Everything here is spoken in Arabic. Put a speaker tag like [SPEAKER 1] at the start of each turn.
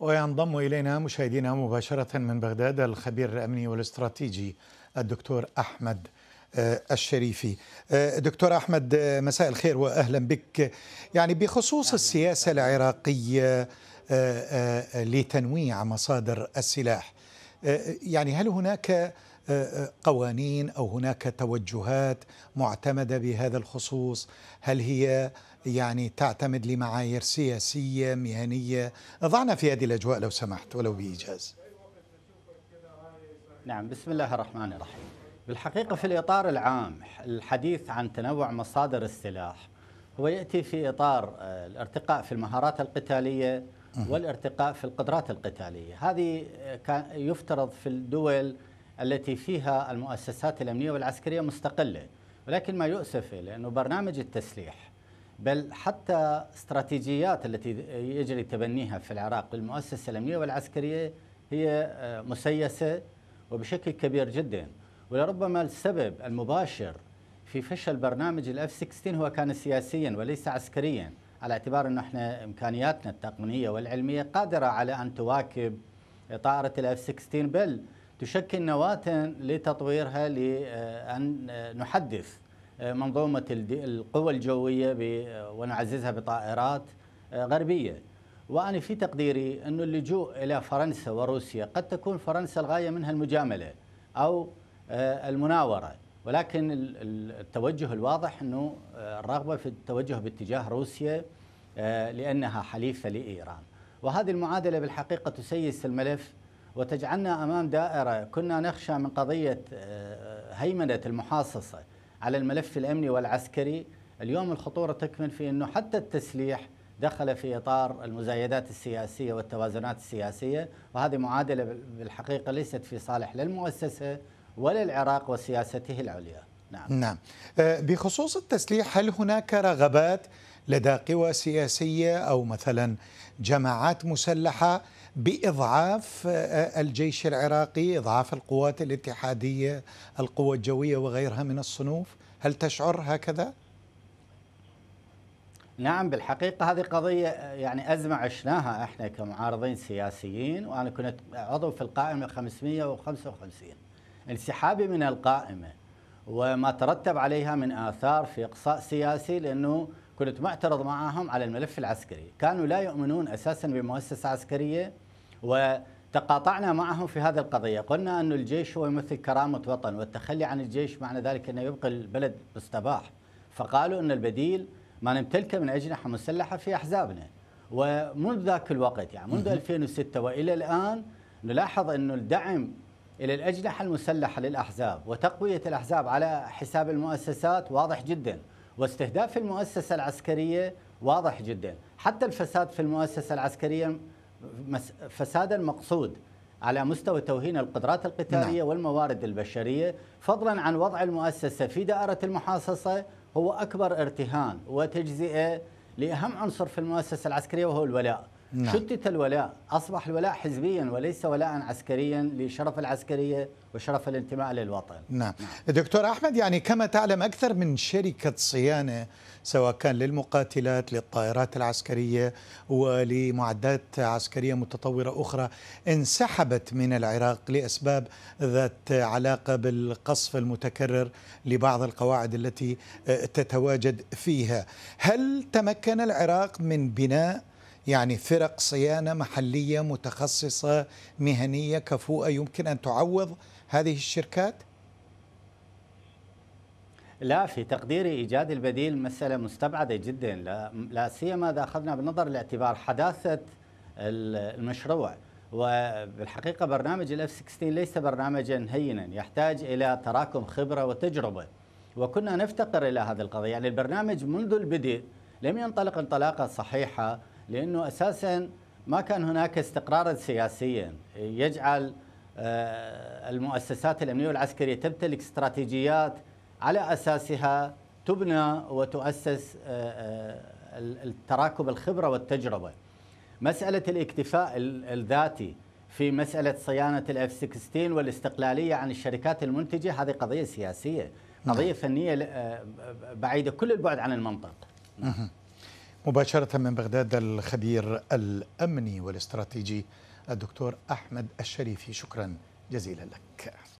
[SPEAKER 1] وينضم إلينا مشاهدينا مباشرة من بغداد الخبير الأمني والاستراتيجي الدكتور أحمد آه، الشريفي آه، دكتور أحمد آه، مساء الخير وأهلا بك يعني بخصوص السياسة العراقية لتنويع مصادر السلاح آه، آه، يعني هل هناك آه، قوانين او هناك توجهات معتمده بهذا الخصوص؟ هل هي يعني تعتمد لمعايير سياسيه مهنيه؟ ضعنا في هذه الاجواء لو سمحت ولو بايجاز.
[SPEAKER 2] نعم بسم الله الرحمن الرحيم. بالحقيقه في الاطار العام الحديث عن تنوع مصادر السلاح هو ياتي في اطار الارتقاء في المهارات القتاليه والارتقاء في القدرات القتالية هذه آه، كان يفترض في الدول التي فيها المؤسسات الأمنية والعسكرية مستقلة ولكن ما يؤسف لأنه برنامج التسليح بل حتى استراتيجيات التي يجري تبنيها في العراق بالمؤسسة الأمنية والعسكرية هي آه، مسيسة وبشكل كبير جدا ولربما السبب المباشر في فشل برنامج الاف 16 هو كان سياسيا وليس عسكريا على اعتبار انه احنا امكانياتنا التقنيه والعلميه قادره على ان تواكب طائره الاف 16 بل تشكل نواه لتطويرها لان نحدث منظومه القوى الجويه ونعززها بطائرات غربيه. وانا في تقديري انه اللجوء الى فرنسا وروسيا قد تكون فرنسا الغايه منها المجامله او المناوره. ولكن التوجه الواضح أنه آه، الرغبة في التوجه باتجاه روسيا آه، لأنها حليفة لإيران وهذه المعادلة بالحقيقة تسيس الملف وتجعلنا أمام دائرة كنا نخشى من قضية آه، هيمنة المحاصصة على الملف الأمني والعسكري اليوم الخطورة تكمن في أنه حتى التسليح دخل في إطار المزايدات السياسية والتوازنات السياسية وهذه معادلة بالحقيقة ليست في صالح لا المؤسسة وللعراق وسياسته العليا
[SPEAKER 1] نعم نعم آه، بخصوص التسليح هل هناك رغبات لدى قوى سياسيه او مثلا جماعات مسلحه باضعاف آه، آه، الجيش العراقي، اضعاف القوات الاتحاديه، القوى الجويه وغيرها من الصنوف، هل تشعر هكذا؟
[SPEAKER 2] نعم بالحقيقة هذه قضية يعني أزمة عشناها احنا كمعارضين سياسيين وأنا كنت عضو في القائمة 555 انسحابي من القائمة وما ترتب عليها من آثار في إقصاء سياسي لأنه كنت معترض معهم على الملف العسكري كانوا لا يؤمنون أساسا بمؤسسة عسكرية وتقاطعنا معهم في هذه القضية قلنا أن الجيش هو يمثل كرامة وطن والتخلي عن الجيش معنى ذلك أنه يبقي البلد مستباح فقالوا أن البديل ما نمتلكه من أجنحة مسلحة في أحزابنا ومنذ ذاك الوقت يعني منذ 2006 وإلى الآن نلاحظ أن الدعم إلى الأجنحة المسلحة للأحزاب وتقوية الأحزاب على حساب المؤسسات واضح جدا واستهداف المؤسسة العسكرية واضح جدا حتى الفساد في المؤسسة العسكرية فسادا مقصود على مستوى توهين القدرات القتالية نعم. والموارد البشرية فضلا عن وضع المؤسسة في دائرة المحاصصة هو أكبر ارتهان وتجزئة لأهم عنصر في المؤسسة العسكرية وهو الولاء نعم. شتت الولاء أصبح الولاء حزبيا وليس ولاء عسكريا لشرف العسكرية وشرف الانتماء للوطن
[SPEAKER 1] نعم. نعم دكتور أحمد يعني كما تعلم أكثر من شركة صيانة سواء كان للمقاتلات للطائرات العسكرية ولمعدات عسكرية متطورة أخرى انسحبت من العراق لأسباب ذات علاقة بالقصف المتكرر لبعض القواعد التي تتواجد فيها هل تمكن العراق من بناء يعني فرق صيانة محلية متخصصة مهنية كفوءة يمكن أن تعوض هذه الشركات؟
[SPEAKER 2] لا في تقديري ايجاد البديل مساله مستبعده جدا لا, لا سيما اذا اخذنا بنظر الاعتبار حداثه المشروع وبالحقيقه برنامج الاف 16 ليس برنامجا هينا يحتاج الى تراكم خبره وتجربه وكنا نفتقر الى هذه القضيه يعني البرنامج منذ البدء لم ينطلق انطلاقه صحيحه لأنه أساسا ما كان هناك استقرارا سياسيا يجعل آه، المؤسسات الأمنية والعسكرية تمتلك استراتيجيات على أساسها تبنى وتؤسس آه، آه، التراكب الخبرة والتجربة مسألة الاكتفاء الذاتي في مسألة صيانة الاف 16 والاستقلالية عن الشركات المنتجة هذه قضية سياسية نعم. قضية فنية بعيدة كل البعد عن المنطق
[SPEAKER 1] نعم. مباشرة من بغداد الخبير الأمني والاستراتيجي الدكتور أحمد الشريفي شكرا جزيلا لك